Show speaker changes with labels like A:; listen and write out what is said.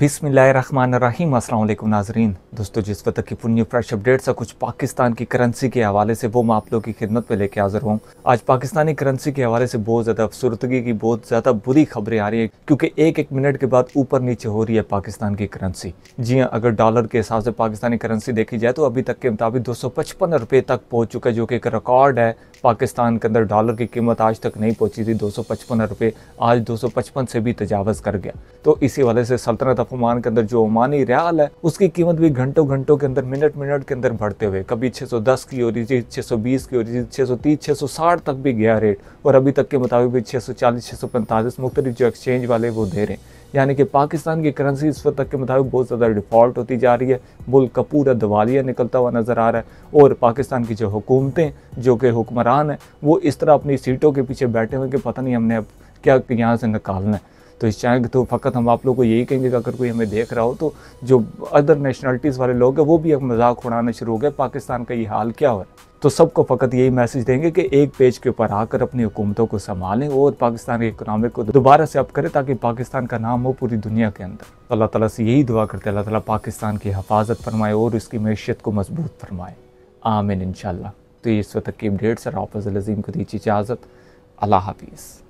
A: बिसमीम अल्लाम नाजरीन दोस्तों जिस वक्त की पुण्य फ्रेश अपडेट सा कुछ पाकिस्तान की करेंसी के हवाले से वो मैं आप लोगों की खिदमत पे लेके हाजिर हूँ आज पाकिस्तानी करेंसी के हवाले से बहुत ज़्यादा अफसरदगी की बहुत ज़्यादा बुरी खबरें आ रही है क्योंकि एक एक मिनट के बाद ऊपर नीचे हो रही है पाकिस्तान की करेंसी जी हाँ अगर डॉलर के हिसाब से पाकिस्तानी करेंसी देखी जाए तो अभी तक के मुताबिक दो सौ पचपन रुपये तक पहुँच चुका है जो कि एक रिकॉर्ड है पाकिस्तान के अंदर डॉलर की कीमत आज तक नहीं पहुंची थी दो सौ पचपन रुपये आज दो सौ पचपन से भी तजावज़ कर गया तो इसी वाले से सल्तनत तरफ ओमान के अंदर जो ओमानी रियाल है उसकी कीमत भी घंटों घंटों के अंदर मिनट मिनट के अंदर बढ़ते हुए कभी 610 की हो रही थी 620 की हो रही थी 630 660 तक भी गया रेट और अभी तक के मुताबिक भी 640 सौ मुख्तलिफ जो एक्सचेंज वाले वो दे रहे हैं यानी कि पाकिस्तान की करेंसी इस वक्त तक के मुताबिक बहुत ज़्यादा डिफ़ॉल्ट होती जा रही है बुल का पूरा दवालिया निकलता हुआ नज़र आ रहा है और पाकिस्तान की जो हुकूमतें जो कि हुक्मरान हैं वो इस तरह अपनी सीटों के पीछे बैठे हुए कि पता नहीं हमने अब क्या यहाँ से निकालना है तो इस चैनल तो फ़कत हम आप लोग को यही कहेंगे कि अगर कोई हमें देख रहा हो तो जो अदर नेशनलिटीज़ वाले लोग हैं वो भी अब मजाक उड़ाना शुरू हो गए पाकिस्तान का ये हाल क्या हो रहा है तो सबको फ़कत यही मैसेज देंगे कि एक पेज के ऊपर आकर अपनी हुकूमतों को संभालें और पाकिस्तान के इकनॉमिक को दोबारा से अप करें ताकि पाकिस्तान का नाम हो पूरी दुनिया के अंदर अल्लाह तला से यही दुआ करते अल्लाह तला पाकिस्तान की हफाजत फरमाए और उसकी मैशियत को मजबूत फरमाए आमिन इन तो इस वक्त की अपडेट सर हाफज को दीजिए इजाज़त अल्लाह हाफिज़